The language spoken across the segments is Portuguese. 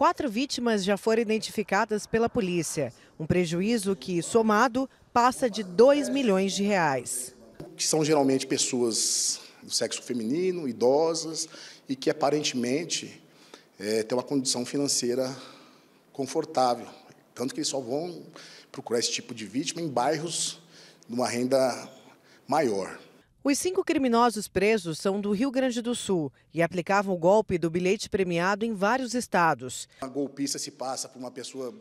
quatro vítimas já foram identificadas pela polícia. Um prejuízo que, somado, passa de 2 milhões de reais. Que são geralmente pessoas do sexo feminino, idosas e que aparentemente é, têm uma condição financeira confortável. Tanto que eles só vão procurar esse tipo de vítima em bairros de uma renda maior. Os cinco criminosos presos são do Rio Grande do Sul e aplicavam o golpe do bilhete premiado em vários estados. A golpista se passa por uma pessoa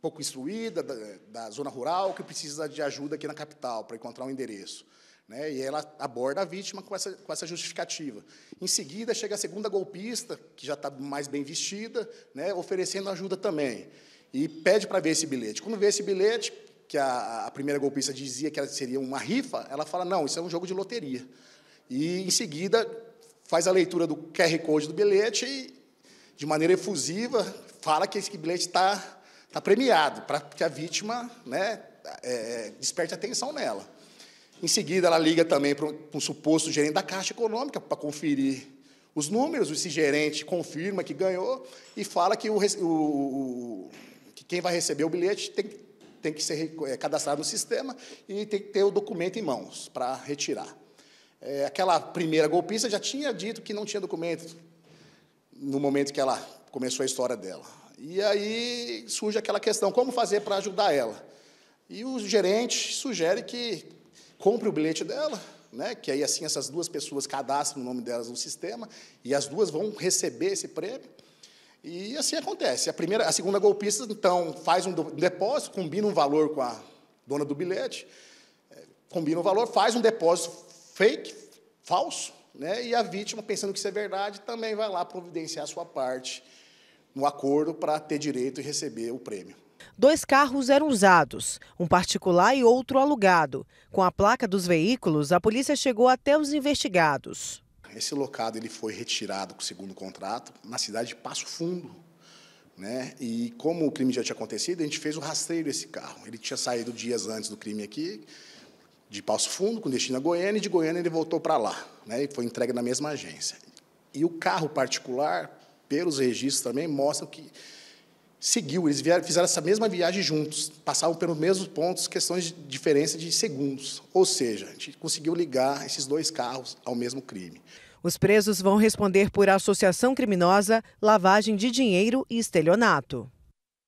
pouco instruída, da, da zona rural, que precisa de ajuda aqui na capital para encontrar um endereço. Né? E ela aborda a vítima com essa, com essa justificativa. Em seguida, chega a segunda golpista, que já está mais bem vestida, né? oferecendo ajuda também. E pede para ver esse bilhete. Quando vê esse bilhete, que a, a primeira golpista dizia que seria uma rifa, ela fala: não, isso é um jogo de loteria. E, em seguida, faz a leitura do QR Code do bilhete e, de maneira efusiva, fala que esse bilhete está tá premiado, para que a vítima né, é, é, desperte atenção nela. Em seguida, ela liga também para um suposto gerente da Caixa Econômica para conferir os números. Esse gerente confirma que ganhou e fala que, o, o, que quem vai receber o bilhete tem que tem que ser é, cadastrado no sistema e tem que ter o documento em mãos para retirar. É, aquela primeira golpista já tinha dito que não tinha documento no momento que ela começou a história dela. E aí surge aquela questão: como fazer para ajudar ela? E o gerente sugere que compre o bilhete dela, né, que aí assim essas duas pessoas cadastram o nome delas no sistema e as duas vão receber esse prêmio. E assim acontece. A primeira, a segunda golpista, então, faz um depósito, combina um valor com a dona do bilhete, é, combina um valor, faz um depósito fake, falso, né? e a vítima, pensando que isso é verdade, também vai lá providenciar a sua parte no acordo para ter direito e receber o prêmio. Dois carros eram usados, um particular e outro alugado. Com a placa dos veículos, a polícia chegou até os investigados. Esse locado ele foi retirado com o segundo contrato na cidade de Passo Fundo. Né? E como o crime já tinha acontecido, a gente fez o rastreio desse carro. Ele tinha saído dias antes do crime aqui, de Passo Fundo, com destino a Goiânia, e de Goiânia ele voltou para lá. Né? E foi entregue na mesma agência. E o carro particular, pelos registros também, mostra que seguiu, eles vieram, fizeram essa mesma viagem juntos, passavam pelos mesmos pontos, questões de diferença de segundos. Ou seja, a gente conseguiu ligar esses dois carros ao mesmo crime. Os presos vão responder por associação criminosa, lavagem de dinheiro e estelionato.